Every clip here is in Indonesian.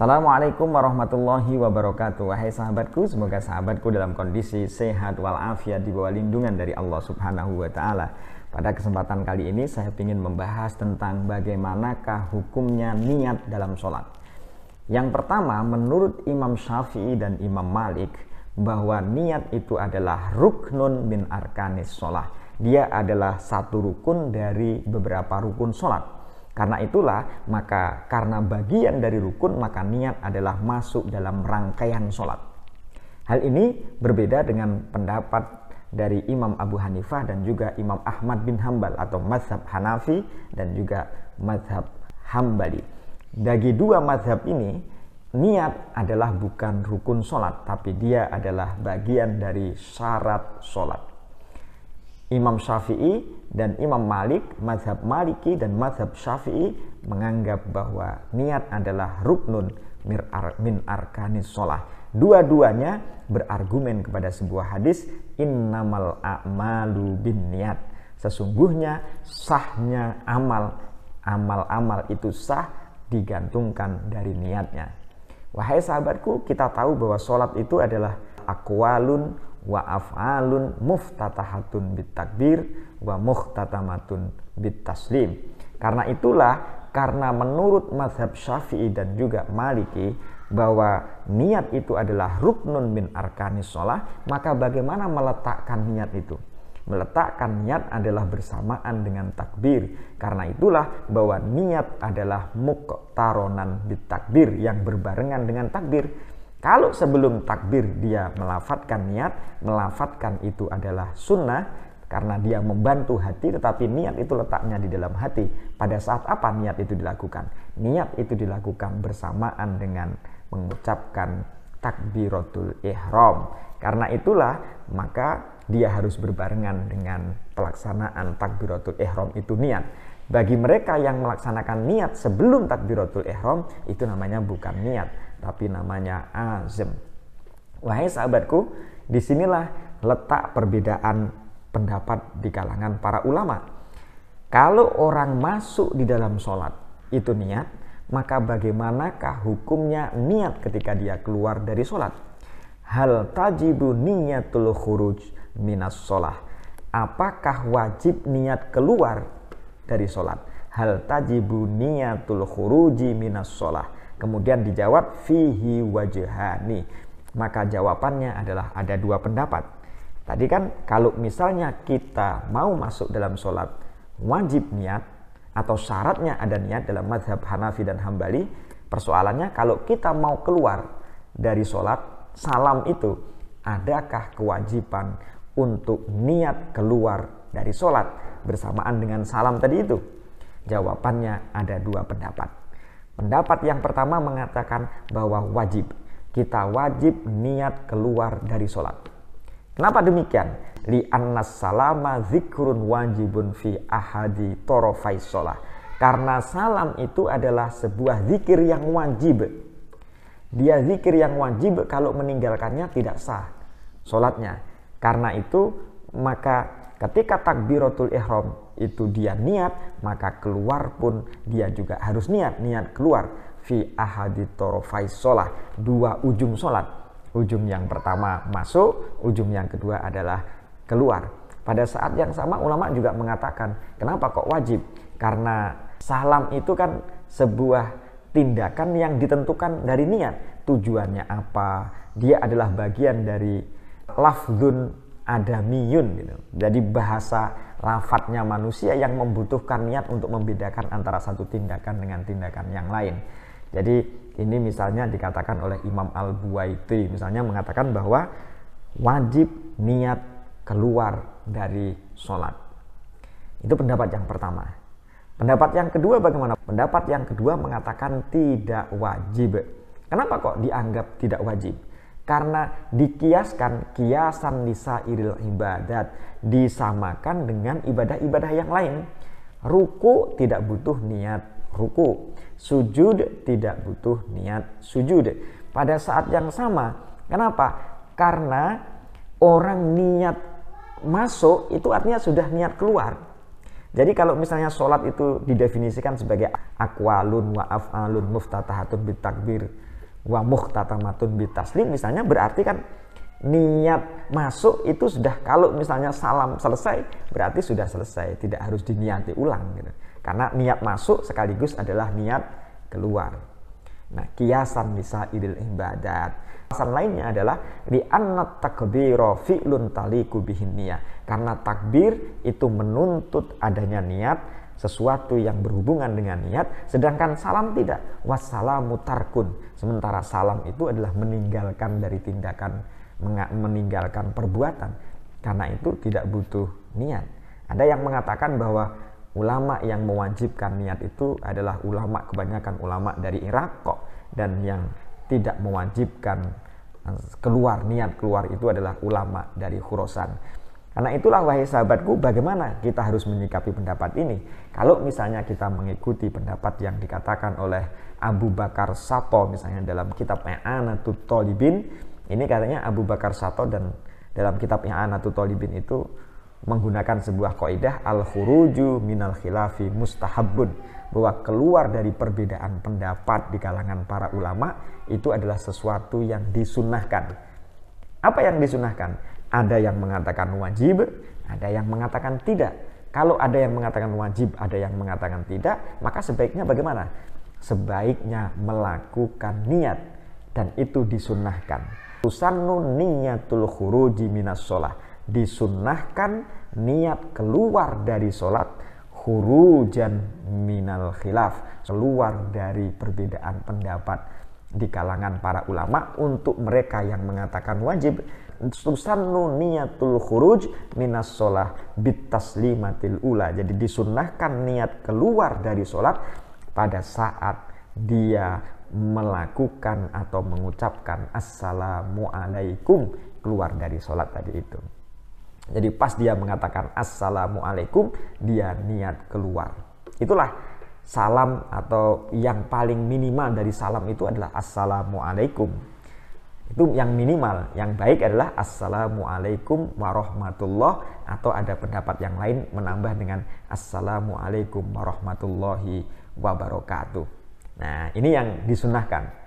Assalamualaikum warahmatullahi wabarakatuh Wahai sahabatku, semoga sahabatku dalam kondisi sehat walafiat di bawah lindungan dari Allah subhanahu wa ta'ala Pada kesempatan kali ini saya ingin membahas tentang bagaimanakah hukumnya niat dalam sholat Yang pertama menurut Imam Syafi'i dan Imam Malik Bahwa niat itu adalah ruknun bin arkanis sholat Dia adalah satu rukun dari beberapa rukun sholat karena itulah, maka karena bagian dari rukun, maka niat adalah masuk dalam rangkaian sholat. Hal ini berbeda dengan pendapat dari Imam Abu Hanifah dan juga Imam Ahmad bin Hambal atau Mazhab Hanafi dan juga Mazhab Hambali. Bagi dua mazhab ini, niat adalah bukan rukun sholat, tapi dia adalah bagian dari syarat sholat. Imam Syafi'i dan Imam Malik, mazhab Maliki dan mazhab Syafi'i menganggap bahwa niat adalah ruknun min arkanis sholah. Dua-duanya berargumen kepada sebuah hadis innamal a'malu bin niat. Sesungguhnya sahnya amal, amal-amal itu sah digantungkan dari niatnya. Wahai sahabatku, kita tahu bahwa sholat itu adalah akwalun wa af'alun muftatahatun bitakbir wa muhtatamatun bitaslim karena itulah karena menurut mazhab syafi'i dan juga maliki bahwa niat itu adalah ruknun min arkanis sholah maka bagaimana meletakkan niat itu meletakkan niat adalah bersamaan dengan takbir karena itulah bahwa niat adalah muktaronan bitakbir yang berbarengan dengan takbir kalau sebelum takbir dia melafatkan niat, melafatkan itu adalah sunnah, karena dia membantu hati tetapi niat itu letaknya di dalam hati pada saat apa niat itu dilakukan niat itu dilakukan bersamaan dengan mengucapkan takbiratul ihram karena itulah maka dia harus berbarengan dengan pelaksanaan takbiratul ihram itu niat bagi mereka yang melaksanakan niat sebelum takbiratul ihram itu namanya bukan niat tapi namanya azam. Wahai sahabatku, disinilah letak perbedaan pendapat di kalangan para ulama. Kalau orang masuk di dalam sholat itu niat, maka bagaimanakah hukumnya niat ketika dia keluar dari sholat? Hal tajibu niatul khuruj minas sholah. Apakah wajib niat keluar dari sholat. Hal tajibu niyatul khuruji minas sholah. Kemudian dijawab fihi wajahani. Maka jawabannya adalah ada dua pendapat. Tadi kan kalau misalnya kita mau masuk dalam sholat wajib niat atau syaratnya ada niat dalam madhab Hanafi dan Hambali. Persoalannya kalau kita mau keluar dari sholat salam itu adakah kewajiban untuk niat keluar dari sholat bersamaan dengan salam tadi itu? Jawabannya ada dua pendapat. Pendapat yang pertama mengatakan bahwa wajib. Kita wajib niat keluar dari sholat. Kenapa demikian? Li annas salama zikrun wajibun fi ahadi torofai sholat. Karena salam itu adalah sebuah zikir yang wajib. Dia zikir yang wajib kalau meninggalkannya tidak sah sholatnya. Karena itu maka Ketika takbiratul ihram itu dia niat, maka keluar pun dia juga harus niat, niat keluar fi ahaditor torofai dua ujung solat Ujung yang pertama masuk, ujung yang kedua adalah keluar. Pada saat yang sama ulama juga mengatakan, kenapa kok wajib? Karena salam itu kan sebuah tindakan yang ditentukan dari niat tujuannya apa dia adalah bagian dari lafzun ada miyun gitu. Jadi bahasa lafadznya manusia yang membutuhkan niat untuk membedakan antara satu tindakan dengan tindakan yang lain. Jadi ini misalnya dikatakan oleh Imam Al-Buwaiti misalnya mengatakan bahwa wajib niat keluar dari sholat. Itu pendapat yang pertama. Pendapat yang kedua bagaimana? Pendapat yang kedua mengatakan tidak wajib. Kenapa kok dianggap tidak wajib? karena dikiaskan kiasan nisa iril ibadat disamakan dengan ibadah-ibadah yang lain ruku tidak butuh niat ruku sujud tidak butuh niat sujud pada saat yang sama kenapa karena orang niat masuk itu artinya sudah niat keluar jadi kalau misalnya sholat itu didefinisikan sebagai akwalun wa'af'alun muftatahatun bitakbir wa muhtatamatun bitaslim misalnya berarti kan niat masuk itu sudah kalau misalnya salam selesai berarti sudah selesai tidak harus diniati ulang gitu. karena niat masuk sekaligus adalah niat keluar nah kiasan bisa idil ibadat Alasan lainnya adalah di anat takbiro fi'lun taliku bihin niyah. Karena takbir itu menuntut adanya niat sesuatu yang berhubungan dengan niat, sedangkan salam tidak. Wassalamu tarkun. Sementara salam itu adalah meninggalkan dari tindakan, meninggalkan perbuatan. Karena itu tidak butuh niat. Ada yang mengatakan bahwa ulama yang mewajibkan niat itu adalah ulama kebanyakan ulama dari Irak kok dan yang tidak mewajibkan eh, keluar niat keluar itu adalah ulama dari Khurasan. karena itulah wahai sahabatku bagaimana kita harus menyikapi pendapat ini. Kalau misalnya kita mengikuti pendapat yang dikatakan oleh Abu Bakar Sato misalnya dalam kitab Anatut Tolibin, Ini katanya Abu Bakar Sato dan dalam kitab Anatut Tolibin itu menggunakan sebuah kaidah al-khuruju minal khilafi mustahabun bahwa keluar dari perbedaan pendapat di kalangan para ulama itu adalah sesuatu yang disunahkan. Apa yang disunahkan? Ada yang mengatakan wajib, ada yang mengatakan tidak. Kalau ada yang mengatakan wajib, ada yang mengatakan tidak, maka sebaiknya bagaimana? Sebaiknya melakukan niat dan itu disunahkan. Tusannu niyatul khuruji minas sholah. Disunahkan niat keluar dari sholat hurujan minal khilaf keluar dari perbedaan pendapat di kalangan para ulama untuk mereka yang mengatakan wajib susannu niatul khuruj minas sholah bitaslimatil ula jadi disunnahkan niat keluar dari sholat pada saat dia melakukan atau mengucapkan assalamualaikum keluar dari sholat tadi itu jadi pas dia mengatakan assalamualaikum, dia niat keluar. Itulah salam atau yang paling minimal dari salam itu adalah assalamualaikum. Itu yang minimal, yang baik adalah assalamualaikum warahmatullahi atau ada pendapat yang lain menambah dengan assalamualaikum warahmatullahi wabarakatuh. Nah, ini yang disunahkan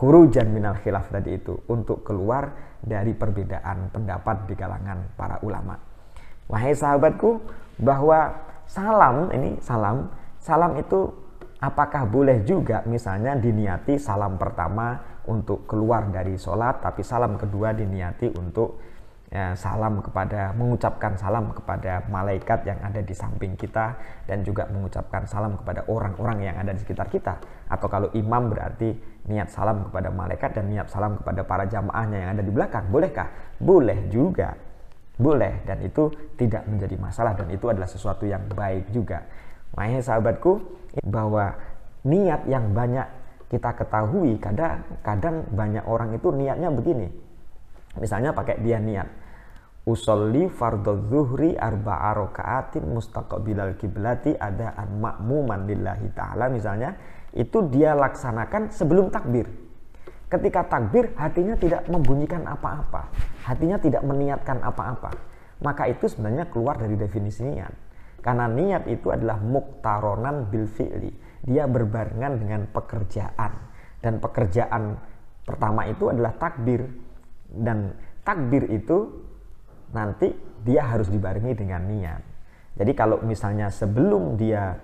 khurujan minal khilaf tadi itu untuk keluar dari perbedaan pendapat di kalangan para ulama. Wahai sahabatku, bahwa salam ini salam, salam itu apakah boleh juga misalnya diniati salam pertama untuk keluar dari sholat tapi salam kedua diniati untuk ya, salam kepada mengucapkan salam kepada malaikat yang ada di samping kita dan juga mengucapkan salam kepada orang-orang yang ada di sekitar kita atau kalau imam berarti niat salam kepada malaikat dan niat salam kepada para jamaahnya yang ada di belakang bolehkah boleh juga boleh dan itu tidak menjadi masalah dan itu adalah sesuatu yang baik juga makanya sahabatku bahwa niat yang banyak kita ketahui kadang kadang banyak orang itu niatnya begini Misalnya pakai dia niat. Usolli fardhu dzuhri arba'a raka'atin mustaqbilal kiblati ada an ma'muman lillahi ta'ala misalnya itu dia laksanakan sebelum takbir. Ketika takbir hatinya tidak membunyikan apa-apa, hatinya tidak meniatkan apa-apa. Maka itu sebenarnya keluar dari definisi niat. Karena niat itu adalah muktaronan bil fi'li. Dia berbarengan dengan pekerjaan. Dan pekerjaan pertama itu adalah takbir dan takbir itu nanti dia harus dibarengi dengan niat. Jadi kalau misalnya sebelum dia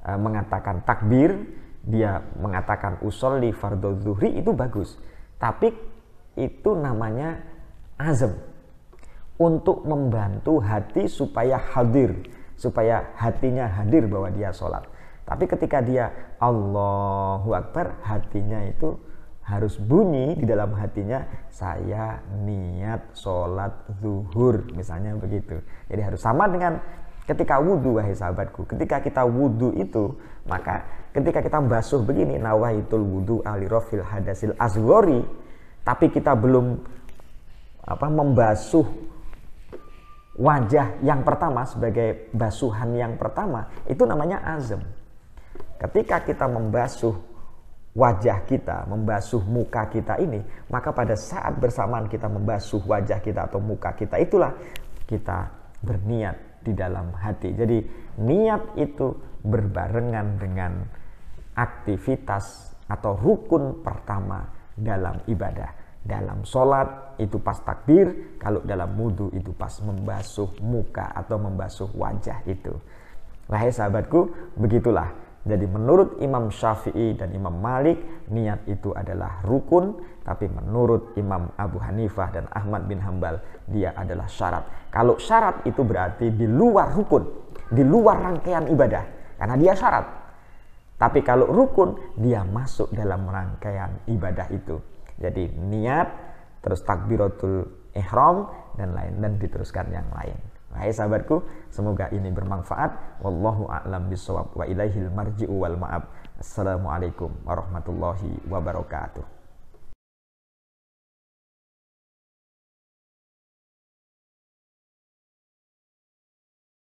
e, mengatakan takbir, dia mengatakan di fardhu zuhri itu bagus. Tapi itu namanya azam untuk membantu hati supaya hadir, supaya hatinya hadir bahwa dia sholat. Tapi ketika dia Allahu Akbar, hatinya itu harus bunyi di dalam hatinya saya niat sholat zuhur misalnya begitu jadi harus sama dengan ketika wudhu wahai sahabatku ketika kita wudhu itu maka ketika kita basuh begini nawaitul wudhu alirofil hadasil azwori tapi kita belum apa membasuh wajah yang pertama sebagai basuhan yang pertama itu namanya azam ketika kita membasuh wajah kita, membasuh muka kita ini, maka pada saat bersamaan kita membasuh wajah kita atau muka kita itulah kita berniat di dalam hati. Jadi niat itu berbarengan dengan aktivitas atau rukun pertama dalam ibadah. Dalam sholat itu pas takbir, kalau dalam wudhu itu pas membasuh muka atau membasuh wajah itu. Wahai sahabatku, begitulah jadi menurut Imam Syafi'i dan Imam Malik, niat itu adalah rukun, tapi menurut Imam Abu Hanifah dan Ahmad bin Hambal, dia adalah syarat. Kalau syarat itu berarti di luar rukun, di luar rangkaian ibadah, karena dia syarat. Tapi kalau rukun, dia masuk dalam rangkaian ibadah itu. Jadi niat, terus takbiratul ihram, dan lain, dan diteruskan yang lain. Hai sahabatku, semoga ini bermanfaat. Wallahu a'lam bishawab wa ilaihil marji'u wal ma'ab. Assalamualaikum warahmatullahi wabarakatuh.